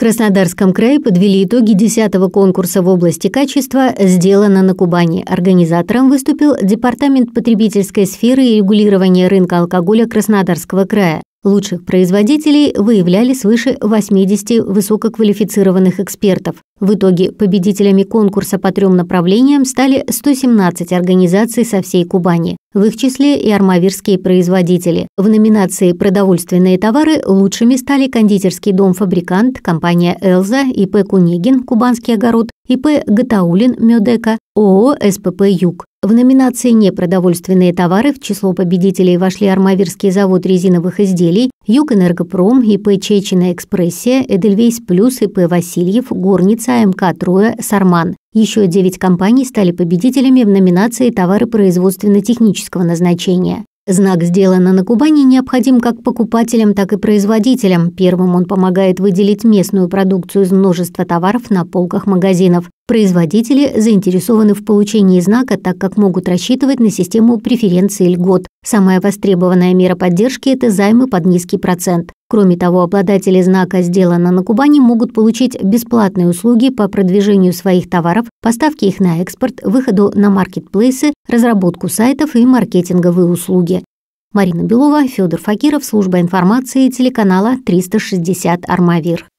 Краснодарском крае подвели итоги 10-го конкурса в области качества «Сделано на Кубани». Организатором выступил Департамент потребительской сферы и регулирования рынка алкоголя Краснодарского края. Лучших производителей выявляли свыше 80 высококвалифицированных экспертов. В итоге победителями конкурса по трем направлениям стали 117 организаций со всей Кубани, в их числе и армавирские производители. В номинации «Продовольственные товары» лучшими стали кондитерский дом-фабрикант, компания «Элза», ИП Кунегин, Кубанский огород, ИП «Гатаулин», «Мёдека», ООО «СПП Юг». В номинации «Непродовольственные товары» в число победителей вошли Армавирский завод резиновых изделий, Югэнергопром, ИП Чечина Экспрессия, Эдельвейс Плюс, ИП Васильев, Горница, МК Троя, Сарман. Еще девять компаний стали победителями в номинации «Товары производственно-технического назначения». Знак «Сделано на Кубани» необходим как покупателям, так и производителям. Первым он помогает выделить местную продукцию из множества товаров на полках магазинов. Производители заинтересованы в получении знака, так как могут рассчитывать на систему преференций льгот. Самая востребованная мера поддержки – это займы под низкий процент. Кроме того, обладатели знака «Сделано на Кубани» могут получить бесплатные услуги по продвижению своих товаров, поставке их на экспорт, выходу на маркетплейсы, разработку сайтов и маркетинговые услуги. Марина Белова, Федор Факиров, служба информации телеканала 360 «Армавир».